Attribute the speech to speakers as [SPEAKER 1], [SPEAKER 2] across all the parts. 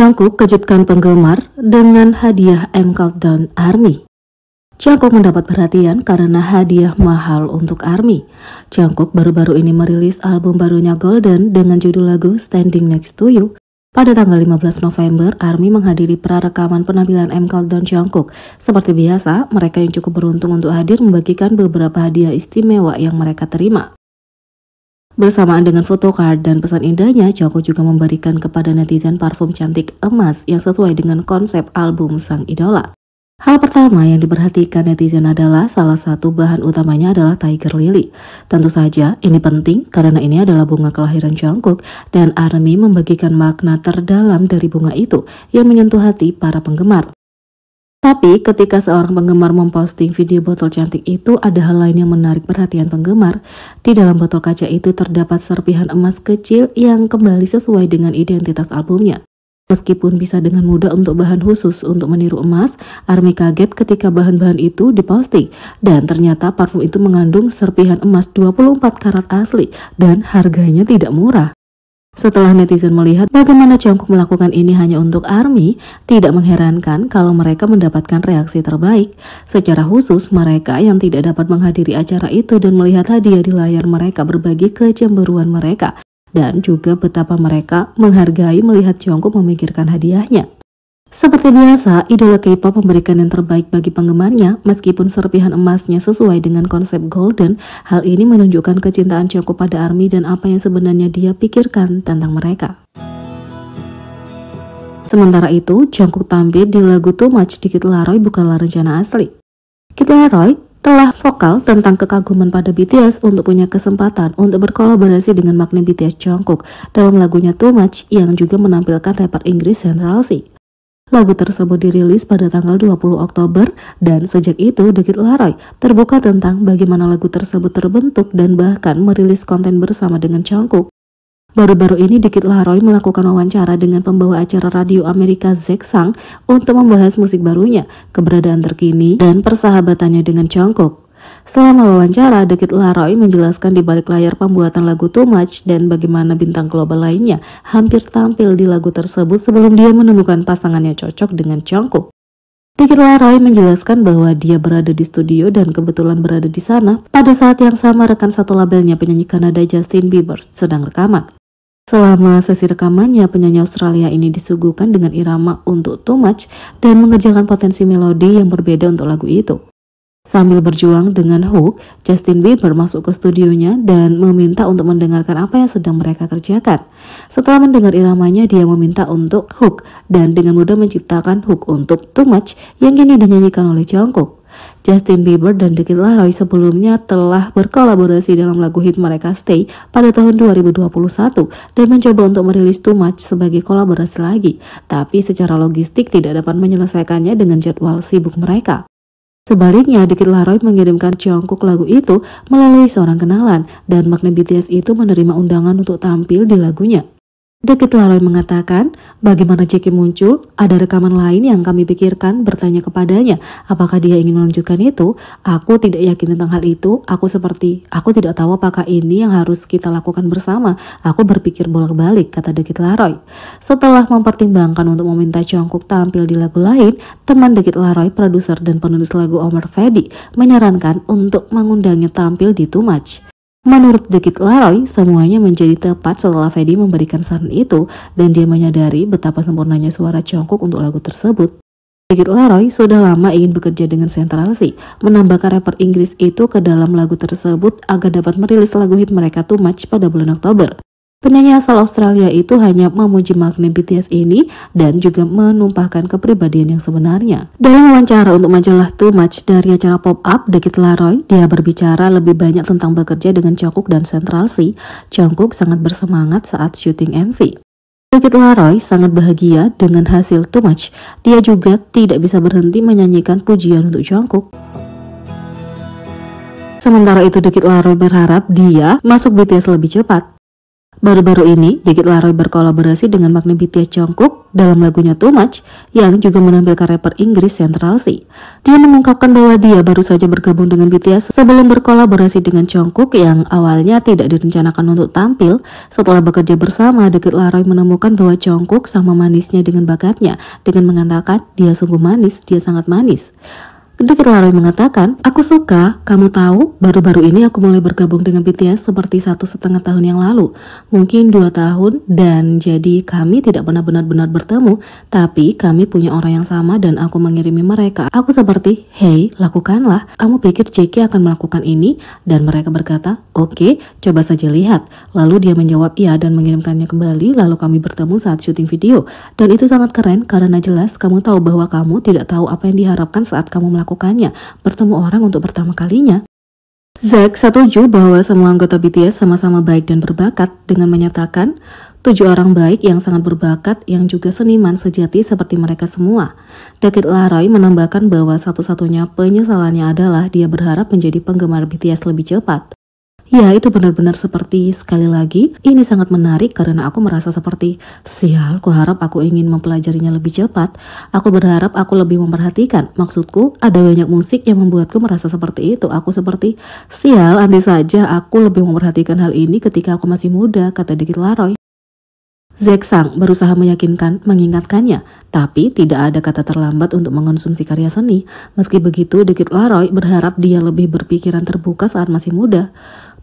[SPEAKER 1] Jungkook kejutkan penggemar dengan hadiah M Countdown ARMY. Jungkook mendapat perhatian karena hadiah mahal untuk ARMY. Jungkook baru-baru ini merilis album barunya Golden dengan judul lagu Standing Next to You. Pada tanggal 15 November, ARMY menghadiri prarekaman penampilan M Countdown Jungkook. Seperti biasa, mereka yang cukup beruntung untuk hadir membagikan beberapa hadiah istimewa yang mereka terima. Bersamaan dengan photocard dan pesan indahnya, Joko juga memberikan kepada netizen parfum cantik emas yang sesuai dengan konsep album sang idola. Hal pertama yang diperhatikan netizen adalah salah satu bahan utamanya adalah tiger lily. Tentu saja ini penting karena ini adalah bunga kelahiran Jungkook dan ARMY membagikan makna terdalam dari bunga itu yang menyentuh hati para penggemar. Tapi ketika seorang penggemar memposting video botol cantik itu ada hal lain yang menarik perhatian penggemar. Di dalam botol kaca itu terdapat serpihan emas kecil yang kembali sesuai dengan identitas albumnya. Meskipun bisa dengan mudah untuk bahan khusus untuk meniru emas, Army kaget ketika bahan-bahan itu diposting dan ternyata parfum itu mengandung serpihan emas 24 karat asli dan harganya tidak murah. Setelah netizen melihat bagaimana Jungkook melakukan ini hanya untuk ARMY, tidak mengherankan kalau mereka mendapatkan reaksi terbaik. Secara khusus, mereka yang tidak dapat menghadiri acara itu dan melihat hadiah di layar mereka berbagi kecemburuan mereka. Dan juga betapa mereka menghargai melihat Jungkook memikirkan hadiahnya. Seperti biasa, idola K-pop memberikan yang terbaik bagi penggemarnya, meskipun serpihan emasnya sesuai dengan konsep golden, hal ini menunjukkan kecintaan Jungkook pada ARMY dan apa yang sebenarnya dia pikirkan tentang mereka. Sementara itu, Jungkook tampil di lagu Too Much di Kit Laroi bukanlah rencana asli. Kit Laroi telah vokal tentang kekaguman pada BTS untuk punya kesempatan untuk berkolaborasi dengan makna BTS Jungkook dalam lagunya Too Much yang juga menampilkan rapper Inggris Central C. Lagu tersebut dirilis pada tanggal 20 Oktober dan sejak itu Dekit Laroy terbuka tentang bagaimana lagu tersebut terbentuk dan bahkan merilis konten bersama dengan Jungkook. Baru-baru ini Dikit Laroy melakukan wawancara dengan pembawa acara radio Amerika Zack Sang untuk membahas musik barunya, keberadaan terkini, dan persahabatannya dengan Jungkook. Selama wawancara, Dekit Laroy menjelaskan di balik layar pembuatan lagu Too Much dan bagaimana bintang global lainnya hampir tampil di lagu tersebut sebelum dia menemukan pasangannya cocok dengan Jungkook. Dekit Laroy menjelaskan bahwa dia berada di studio dan kebetulan berada di sana pada saat yang sama rekan satu labelnya penyanyi Kanada Justin Bieber sedang rekaman. Selama sesi rekamannya, penyanyi Australia ini disuguhkan dengan irama untuk Too Much dan mengerjakan potensi melodi yang berbeda untuk lagu itu. Sambil berjuang dengan hook, Justin Bieber masuk ke studionya dan meminta untuk mendengarkan apa yang sedang mereka kerjakan. Setelah mendengar iramanya, dia meminta untuk hook dan dengan mudah menciptakan hook untuk Too Much yang kini dinyanyikan oleh Jungkook. Justin Bieber dan Dikit Laroy sebelumnya telah berkolaborasi dalam lagu hit mereka Stay pada tahun 2021 dan mencoba untuk merilis Too Much sebagai kolaborasi lagi, tapi secara logistik tidak dapat menyelesaikannya dengan jadwal sibuk mereka. Sebaliknya, Dikit Laroy mengirimkan Jungkook lagu itu melalui seorang kenalan dan makna BTS itu menerima undangan untuk tampil di lagunya. Dekit Laroy mengatakan, bagaimana Jackie muncul, ada rekaman lain yang kami pikirkan bertanya kepadanya, apakah dia ingin melanjutkan itu? Aku tidak yakin tentang hal itu, aku seperti, aku tidak tahu apakah ini yang harus kita lakukan bersama, aku berpikir bolak-balik, kata Dekit Laroy. Setelah mempertimbangkan untuk meminta Jungkook tampil di lagu lain, teman Dekit Laroy, produser dan penulis lagu Omar Fedi, menyarankan untuk mengundangnya tampil di Too Much. Menurut David Laroy, semuanya menjadi tepat setelah Fedi memberikan saran itu dan dia menyadari betapa sempurnanya suara Jungkook untuk lagu tersebut. David Laroy sudah lama ingin bekerja dengan sentralsi, menambahkan rapper Inggris itu ke dalam lagu tersebut agar dapat merilis lagu hit mereka Too Much pada bulan Oktober. Penyanyi asal Australia itu hanya memuji makna BTS ini dan juga menumpahkan kepribadian yang sebenarnya. Dalam wawancara untuk majalah Too Much dari acara Pop Up, Dekit Laroy, dia berbicara lebih banyak tentang bekerja dengan Jungkook dan Central C. Jungkook sangat bersemangat saat syuting MV. Dekit Laroy sangat bahagia dengan hasil Too Much. Dia juga tidak bisa berhenti menyanyikan pujian untuk Jungkook. Sementara itu, Dekit Laroy berharap dia masuk BTS lebih cepat. Baru-baru ini, Dikit Laroy berkolaborasi dengan Magne BTS Jungkook dalam lagunya Too Much yang juga menampilkan rapper Inggris Central C. Dia mengungkapkan bahwa dia baru saja bergabung dengan BTS sebelum berkolaborasi dengan Jungkook yang awalnya tidak direncanakan untuk tampil. Setelah bekerja bersama, Dikit Laroy menemukan bahwa Jungkook sama manisnya dengan bakatnya dengan mengatakan dia sungguh manis, dia sangat manis. Dikit Laroi mengatakan, Aku suka, kamu tahu, baru-baru ini aku mulai bergabung dengan BTS seperti satu setengah tahun yang lalu, mungkin dua tahun, dan jadi kami tidak pernah benar-benar bertemu, tapi kami punya orang yang sama dan aku mengirimi mereka. Aku seperti, hey, lakukanlah, kamu pikir JK akan melakukan ini? Dan mereka berkata, oke, okay, coba saja lihat. Lalu dia menjawab iya dan mengirimkannya kembali, lalu kami bertemu saat syuting video. Dan itu sangat keren karena jelas kamu tahu bahwa kamu tidak tahu apa yang diharapkan saat kamu melakukan melakukannya, bertemu orang untuk pertama kalinya. Zack setuju bahwa semua anggota BTS sama-sama baik dan berbakat dengan menyatakan tujuh orang baik yang sangat berbakat yang juga seniman sejati seperti mereka semua. David Laroy menambahkan bahwa satu-satunya penyesalannya adalah dia berharap menjadi penggemar BTS lebih cepat. Ya, itu benar-benar seperti sekali lagi. Ini sangat menarik karena aku merasa seperti sial. Kuharap aku ingin mempelajarinya lebih cepat. Aku berharap aku lebih memperhatikan. Maksudku, ada banyak musik yang membuatku merasa seperti itu. Aku seperti sial. Andai saja aku lebih memperhatikan hal ini ketika aku masih muda, kata Dikit Laroy. Zack Sang berusaha meyakinkan, mengingatkannya, tapi tidak ada kata terlambat untuk mengonsumsi karya seni. Meski begitu, Dikit Laroy berharap dia lebih berpikiran terbuka saat masih muda.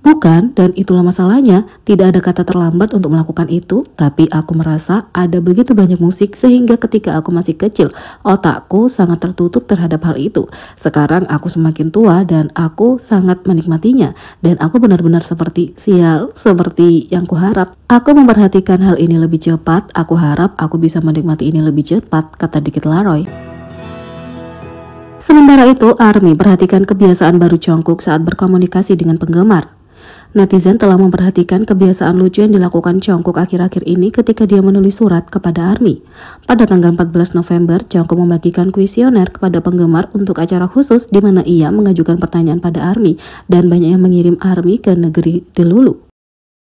[SPEAKER 1] Bukan, dan itulah masalahnya, tidak ada kata terlambat untuk melakukan itu, tapi aku merasa ada begitu banyak musik sehingga ketika aku masih kecil, otakku sangat tertutup terhadap hal itu. Sekarang aku semakin tua dan aku sangat menikmatinya, dan aku benar-benar seperti sial, seperti yang kuharap. Aku memperhatikan hal ini lebih cepat, aku harap aku bisa menikmati ini lebih cepat, kata Dikit Laroy. Sementara itu, Army perhatikan kebiasaan baru Jongkook saat berkomunikasi dengan penggemar. Netizen telah memperhatikan kebiasaan lucu yang dilakukan Jungkook akhir-akhir ini ketika dia menulis surat kepada ARMY. Pada tanggal 14 November, Jungkook membagikan kuesioner kepada penggemar untuk acara khusus di mana ia mengajukan pertanyaan pada ARMY dan banyak yang mengirim ARMY ke negeri Delulu.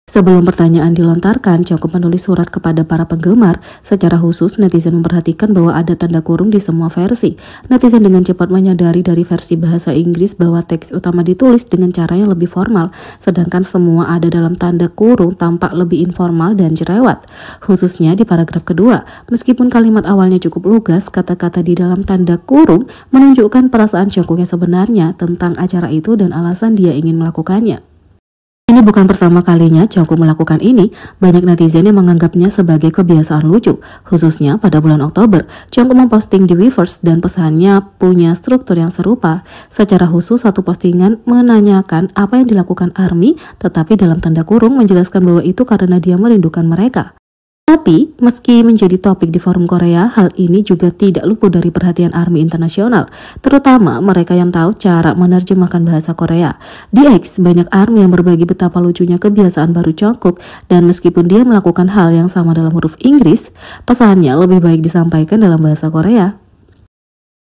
[SPEAKER 1] Sebelum pertanyaan dilontarkan, cukup menulis surat kepada para penggemar. Secara khusus, netizen memperhatikan bahwa ada tanda kurung di semua versi. Netizen dengan cepat menyadari dari versi bahasa Inggris bahwa teks utama ditulis dengan cara yang lebih formal, sedangkan semua ada dalam tanda kurung tampak lebih informal dan cerewet. Khususnya di paragraf kedua, meskipun kalimat awalnya cukup lugas, kata-kata di dalam tanda kurung menunjukkan perasaan Joko sebenarnya tentang acara itu dan alasan dia ingin melakukannya. Ini bukan pertama kalinya Jungkook melakukan ini. Banyak netizen yang menganggapnya sebagai kebiasaan lucu. Khususnya pada bulan Oktober, Jungkook memposting di Weverse dan pesannya punya struktur yang serupa. Secara khusus, satu postingan menanyakan apa yang dilakukan ARMY, tetapi dalam tanda kurung menjelaskan bahwa itu karena dia merindukan mereka. Tapi, meski menjadi topik di forum Korea, hal ini juga tidak luput dari perhatian ARMY internasional, terutama mereka yang tahu cara menerjemahkan bahasa Korea. Di X, banyak ARMY yang berbagi betapa lucunya kebiasaan baru Jungkook, dan meskipun dia melakukan hal yang sama dalam huruf Inggris, pesannya lebih baik disampaikan dalam bahasa Korea.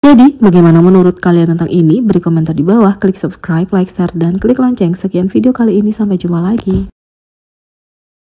[SPEAKER 1] Jadi, bagaimana menurut kalian tentang ini? Beri komentar di bawah, klik subscribe, like, share, dan klik lonceng. Sekian video kali ini, sampai jumpa lagi.